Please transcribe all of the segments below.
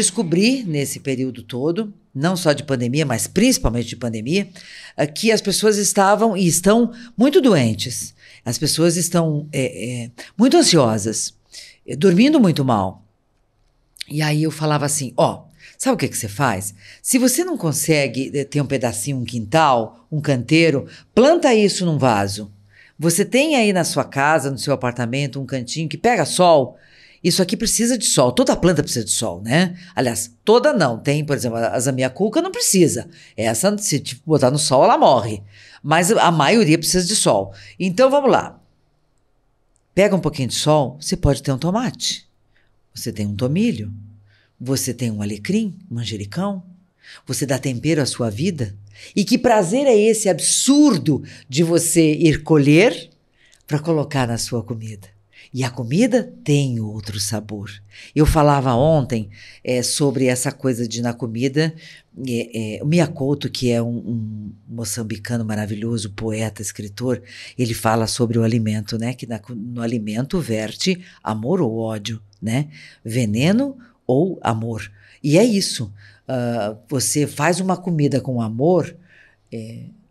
descobri nesse período todo, não só de pandemia, mas principalmente de pandemia, eh, que as pessoas estavam e estão muito doentes. As pessoas estão é, é, muito ansiosas, dormindo muito mal. E aí eu falava assim: ó, oh, sabe o que, que você faz? Se você não consegue ter um pedacinho, um quintal, um canteiro, planta isso num vaso. Você tem aí na sua casa, no seu apartamento, um cantinho que pega sol, isso aqui precisa de sol. Toda planta precisa de sol, né? Aliás, toda não. Tem, por exemplo, a zamiacuca não precisa. Essa, se tipo, botar no sol, ela morre. Mas a maioria precisa de sol. Então, vamos lá. Pega um pouquinho de sol, você pode ter um tomate. Você tem um tomilho. Você tem um alecrim, manjericão. Você dá tempero à sua vida. E que prazer é esse absurdo de você ir colher para colocar na sua comida? E a comida tem outro sabor. Eu falava ontem é, sobre essa coisa de na comida. É, é, o Miyakoto, que é um, um, moçambicano maravilhoso, poeta, escritor, ele fala sobre o alimento, né? Que na, no alimento verte amor ou ódio, né? Veneno ou amor. E é isso. Uh, você faz uma comida com amor,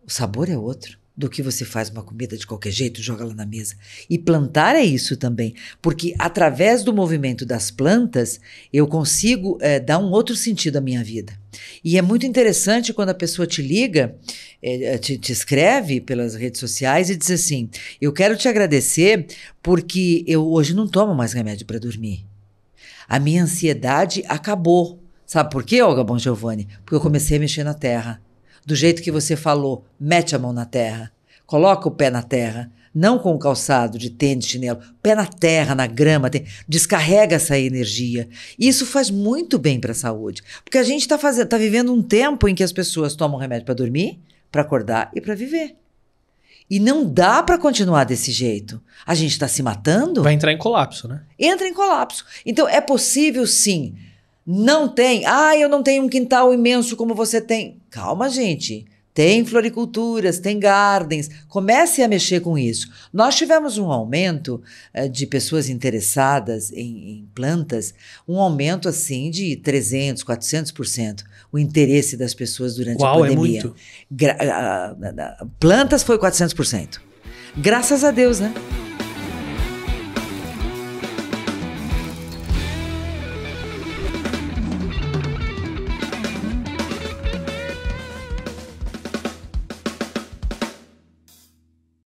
o sabor é outro do que você faz uma comida de qualquer jeito, joga ela na mesa. E plantar é isso também, porque através do movimento das plantas eu consigo é, dar um outro sentido à minha vida. E é muito interessante quando a pessoa te liga, é, te, te escreve pelas redes sociais e diz assim: Eu quero te agradecer porque eu hoje não tomo mais remédio para dormir. A minha ansiedade acabou. Sabe por quê, Olga Bom Giovanni? Porque eu comecei a mexer na terra do jeito que você falou, mete a mão na terra, coloca o pé na terra, não com o calçado de tênis, chinelo, pé na terra, na grama, tem, descarrega essa energia. Isso faz muito bem para a saúde, porque a gente está tá vivendo um tempo em que as pessoas tomam remédio para dormir, para acordar e para viver. E não dá para continuar desse jeito. A gente está se matando. Vai entrar em colapso, né? Entra em colapso. Então é possível sim não tem. Ah, eu não tenho um quintal imenso como você tem. Calma, gente. Tem floriculturas, tem gardens. Comece a mexer com isso. Nós tivemos um aumento eh, de pessoas interessadas em, em, plantas, um aumento assim de 300, 400% o interesse das pessoas durante a é pandemia. É muito. Gra ah, ah, ah, plantas foi 400%. Graças a Deus, né?